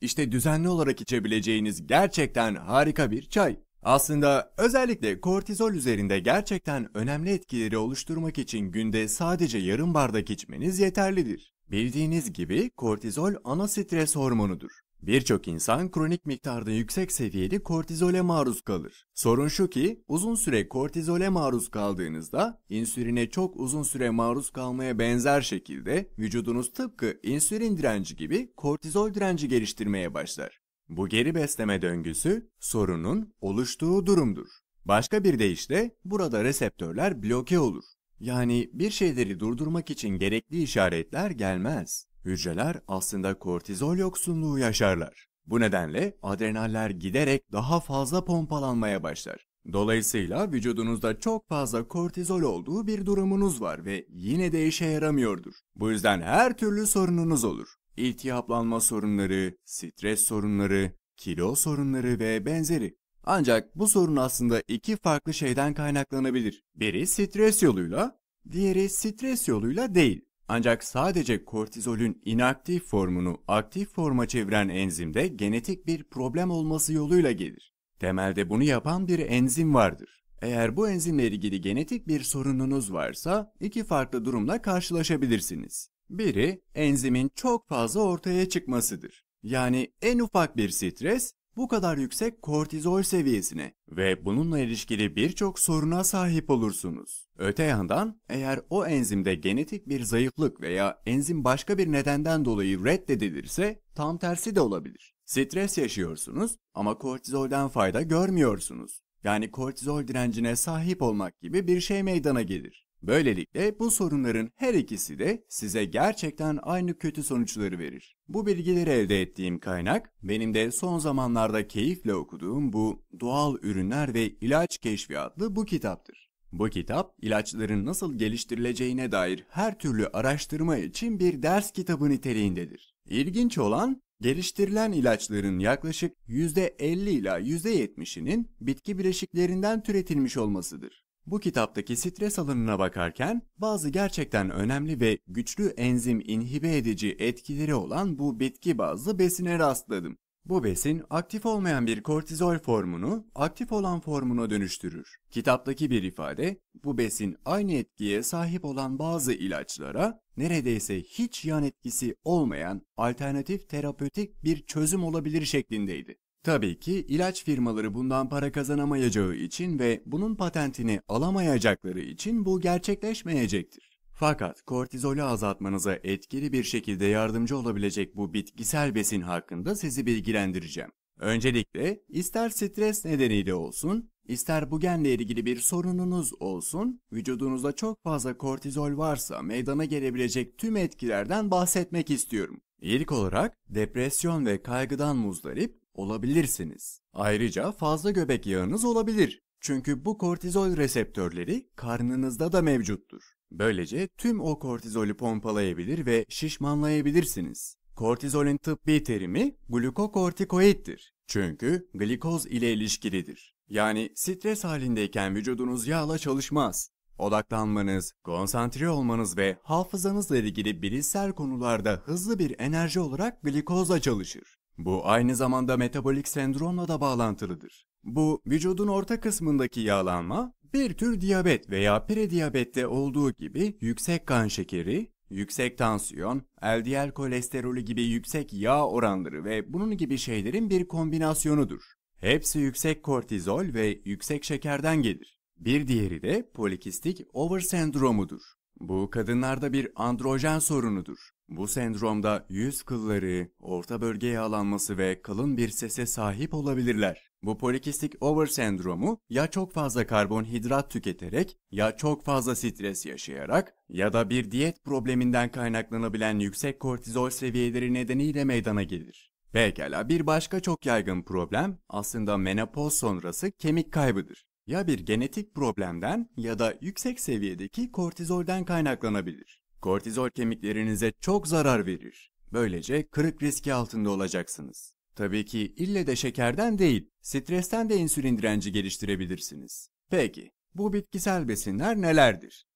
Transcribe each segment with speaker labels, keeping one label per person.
Speaker 1: İşte düzenli olarak içebileceğiniz gerçekten harika bir çay. Aslında özellikle kortizol üzerinde gerçekten önemli etkileri oluşturmak için günde sadece yarım bardak içmeniz yeterlidir. Bildiğiniz gibi kortizol ana stres hormonudur Birçok insan kronik miktarda yüksek seviyeli kortizole maruz kalır. Sorun şu ki uzun süre kortizole maruz kaldığınızda insüline çok uzun süre maruz kalmaya benzer şekilde vücudunuz tıpkı insülin direnci gibi kortizol direnci geliştirmeye başlar. Bu geri besleme döngüsü sorunun oluştuğu durumdur. Başka bir deyişle burada reseptörler bloke olur. Yani bir şeyleri durdurmak için gerekli işaretler gelmez. Hücreler aslında kortizol yoksunluğu yaşarlar. Bu nedenle adrenaller giderek daha fazla pompalanmaya başlar. Dolayısıyla vücudunuzda çok fazla kortizol olduğu bir durumunuz var ve yine de işe yaramıyordur. Bu yüzden her türlü sorununuz olur. İltihaplanma sorunları, stres sorunları, kilo sorunları ve benzeri. Ancak bu sorun aslında iki farklı şeyden kaynaklanabilir. Biri stres yoluyla, diğeri stres yoluyla değil. Ancak sadece kortizolün inaktif formunu aktif forma çeviren enzimde genetik bir problem olması yoluyla gelir. Temelde bunu yapan bir enzim vardır. Eğer bu enzimle ilgili genetik bir sorununuz varsa iki farklı durumla karşılaşabilirsiniz. Biri enzimin çok fazla ortaya çıkmasıdır. Yani en ufak bir stres bu kadar yüksek kortizol seviyesine ve bununla ilişkili birçok soruna sahip olursunuz. Öte yandan eğer o enzimde genetik bir zayıflık veya enzim başka bir nedenden dolayı reddedilirse tam tersi de olabilir. Stres yaşıyorsunuz ama kortizolden fayda görmüyorsunuz. Yani kortizol direncine sahip olmak gibi bir şey meydana gelir. Böylelikle bu sorunların her ikisi de size gerçekten aynı kötü sonuçları verir. Bu bilgileri elde ettiğim kaynak, benim de son zamanlarda keyifle okuduğum bu Doğal Ürünler ve İlaç Keşfi adlı bu kitaptır. Bu kitap, ilaçların nasıl geliştirileceğine dair her türlü araştırma için bir ders kitabı niteliğindedir. İlginç olan, geliştirilen ilaçların yaklaşık %50 ila %70'inin bitki bileşiklerinden türetilmiş olmasıdır. Bu kitaptaki stres alanına bakarken bazı gerçekten önemli ve güçlü enzim inhibe edici etkileri olan bu bitki bazlı besine rastladım. Bu besin aktif olmayan bir kortizol formunu aktif olan formuna dönüştürür. Kitaptaki bir ifade bu besin aynı etkiye sahip olan bazı ilaçlara neredeyse hiç yan etkisi olmayan alternatif terapötik bir çözüm olabilir şeklindeydi. Tabii ki ilaç firmaları bundan para kazanamayacağı için ve bunun patentini alamayacakları için bu gerçekleşmeyecektir. Fakat kortizolü azaltmanıza etkili bir şekilde yardımcı olabilecek bu bitkisel besin hakkında sizi bilgilendireceğim. Öncelikle ister stres nedeniyle olsun, ister bu genle ilgili bir sorununuz olsun, vücudunuzda çok fazla kortizol varsa meydana gelebilecek tüm etkilerden bahsetmek istiyorum. İlk olarak depresyon ve kaygıdan muzdarip, olabilirsiniz. Ayrıca fazla göbek yağınız olabilir. Çünkü bu kortizol reseptörleri karnınızda da mevcuttur. Böylece tüm o kortizolü pompalayabilir ve şişmanlayabilirsiniz. Kortizolün tıbbi terimi glukokortikoiddir. Çünkü glikoz ile ilişkilidir. Yani stres halindeyken vücudunuz yağla çalışmaz. Odaklanmanız, konsantre olmanız ve hafızanızla ilgili bilişsel konularda hızlı bir enerji olarak glikozla çalışır. Bu aynı zamanda metabolik sendromla da bağlantılıdır. Bu vücudun orta kısmındaki yağlanma bir tür diyabet veya prediyabette olduğu gibi yüksek kan şekeri, yüksek tansiyon, LDL kolesterolü gibi yüksek yağ oranları ve bunun gibi şeylerin bir kombinasyonudur. Hepsi yüksek kortizol ve yüksek şekerden gelir. Bir diğeri de polikistik over sendromudur. Bu kadınlarda bir androjen sorunudur. Bu sendromda yüz kılları, orta bölge yağlanması ve kalın bir sese sahip olabilirler. Bu polikistik over sendromu ya çok fazla karbonhidrat tüketerek ya çok fazla stres yaşayarak ya da bir diyet probleminden kaynaklanabilen yüksek kortizol seviyeleri nedeniyle meydana gelir. Pekala bir başka çok yaygın problem aslında menopoz sonrası kemik kaybıdır. Ya bir genetik problemden ya da yüksek seviyedeki kortizolden kaynaklanabilir. Kortizol kemiklerinize çok zarar verir. Böylece kırık riski altında olacaksınız. Tabii ki ille de şekerden değil, stresten de insülin direnci geliştirebilirsiniz. Peki, bu bitkisel besinler nelerdir?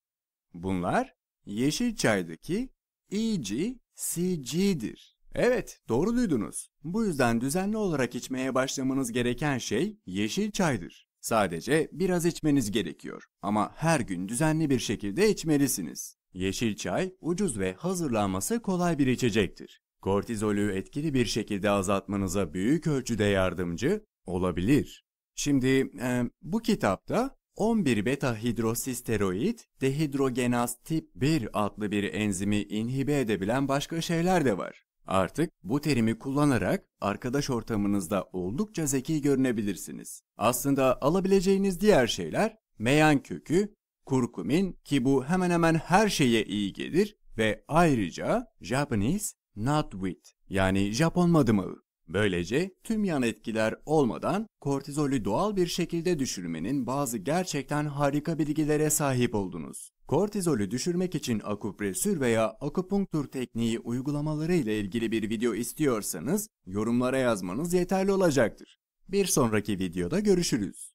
Speaker 1: Bunlar yeşil çaydaki EGCG'dir. Evet, doğru duydunuz. Bu yüzden düzenli olarak içmeye başlamanız gereken şey yeşil çaydır. Sadece biraz içmeniz gerekiyor ama her gün düzenli bir şekilde içmelisiniz. Yeşil çay ucuz ve hazırlanması kolay bir içecektir. Kortizolü etkili bir şekilde azaltmanıza büyük ölçüde yardımcı olabilir. Şimdi e, bu kitapta 11 beta hidrosisteroid dehidrogenaz tip 1 adlı bir enzimi inhibe edebilen başka şeyler de var. Artık bu terimi kullanarak arkadaş ortamınızda oldukça zeki görünebilirsiniz. Aslında alabileceğiniz diğer şeyler meyan kökü, kurkumin ki bu hemen hemen her şeye iyi gelir ve ayrıca Japanese knotweed yani Japon madımağı. Böylece tüm yan etkiler olmadan kortizolü doğal bir şekilde düşürmenin bazı gerçekten harika bilgilere sahip oldunuz. Kortizolü düşürmek için akupresür veya akupunktur tekniği uygulamaları ile ilgili bir video istiyorsanız yorumlara yazmanız yeterli olacaktır. Bir sonraki videoda görüşürüz.